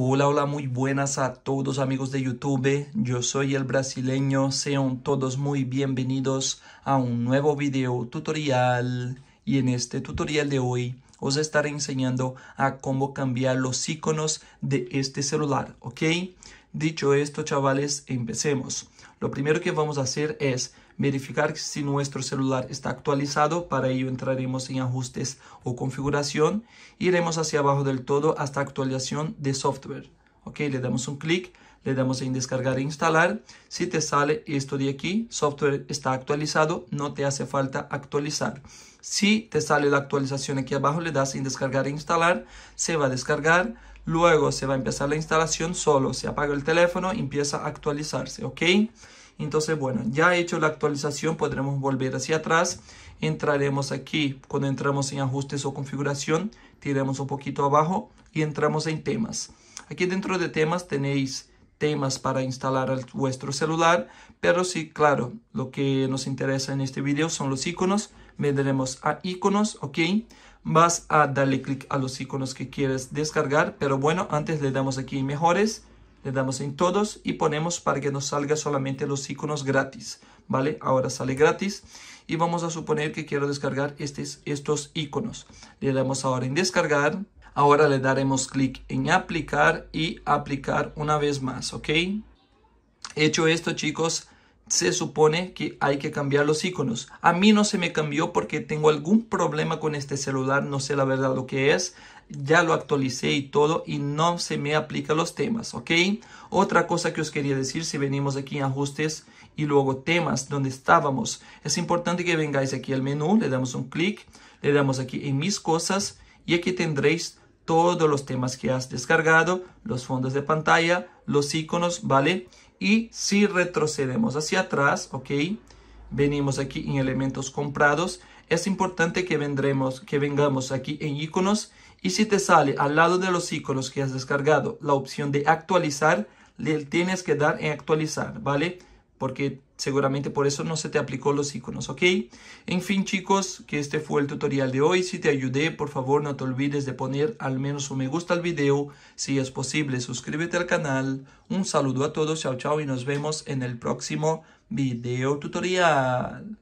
Hola, hola, muy buenas a todos amigos de YouTube. Yo soy el brasileño. Sean todos muy bienvenidos a un nuevo video tutorial. Y en este tutorial de hoy os estaré enseñando a cómo cambiar los iconos de este celular, ¿ok? Dicho esto, chavales, empecemos. Lo primero que vamos a hacer es verificar si nuestro celular está actualizado. Para ello entraremos en ajustes o configuración. Iremos hacia abajo del todo hasta actualización de software. Ok, le damos un clic, le damos en descargar e instalar. Si te sale esto de aquí, software está actualizado, no te hace falta actualizar. Si te sale la actualización aquí abajo, le das en descargar e instalar, se va a descargar, Luego se va a empezar la instalación solo, se apaga el teléfono y empieza a actualizarse, ¿ok? Entonces, bueno, ya he hecho la actualización, podremos volver hacia atrás. Entraremos aquí, cuando entramos en ajustes o configuración, tiramos un poquito abajo y entramos en temas. Aquí dentro de temas tenéis temas para instalar vuestro celular, pero sí, claro, lo que nos interesa en este video son los iconos vendremos a iconos, ok. Vas a darle clic a los iconos que quieres descargar, pero bueno, antes le damos aquí en mejores, le damos en todos y ponemos para que nos salga solamente los iconos gratis, ¿vale? Ahora sale gratis y vamos a suponer que quiero descargar estes, estos iconos. Le damos ahora en descargar, ahora le daremos clic en aplicar y aplicar una vez más, ¿ok? Hecho esto chicos, se supone que hay que cambiar los iconos. A mí no se me cambió porque tengo algún problema con este celular, no sé la verdad lo que es. Ya lo actualicé y todo y no se me aplica los temas, ¿ok? Otra cosa que os quería decir, si venimos aquí en ajustes y luego temas donde estábamos, es importante que vengáis aquí al menú, le damos un clic, le damos aquí en mis cosas y aquí tendréis todos los temas que has descargado, los fondos de pantalla, los iconos, ¿vale? Y si retrocedemos hacia atrás, ok, venimos aquí en elementos comprados, es importante que, vendremos, que vengamos aquí en iconos y si te sale al lado de los iconos que has descargado la opción de actualizar, le tienes que dar en actualizar, ¿vale? porque seguramente por eso no se te aplicó los iconos, ¿ok? En fin, chicos, que este fue el tutorial de hoy. Si te ayudé, por favor, no te olvides de poner al menos un me gusta al video. Si es posible, suscríbete al canal. Un saludo a todos, chao, chao, y nos vemos en el próximo video tutorial.